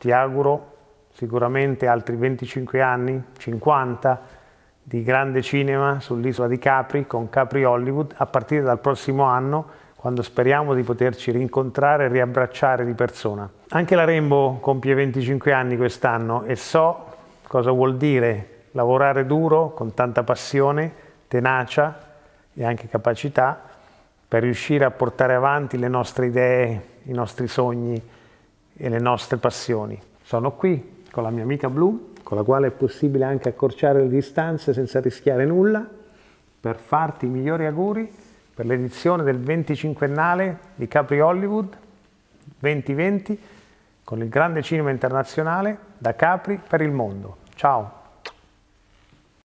ti auguro sicuramente altri 25 anni, 50, di grande cinema sull'isola di Capri con Capri Hollywood a partire dal prossimo anno quando speriamo di poterci rincontrare e riabbracciare di persona. Anche la Rainbow compie 25 anni quest'anno e so cosa vuol dire lavorare duro con tanta passione, tenacia e anche capacità per riuscire a portare avanti le nostre idee, i nostri sogni, e le nostre passioni. Sono qui con la mia amica blu, con la quale è possibile anche accorciare le distanze senza rischiare nulla, per farti i migliori auguri per l'edizione del 25ennale di Capri Hollywood 2020 con il grande cinema internazionale da Capri per il mondo. Ciao!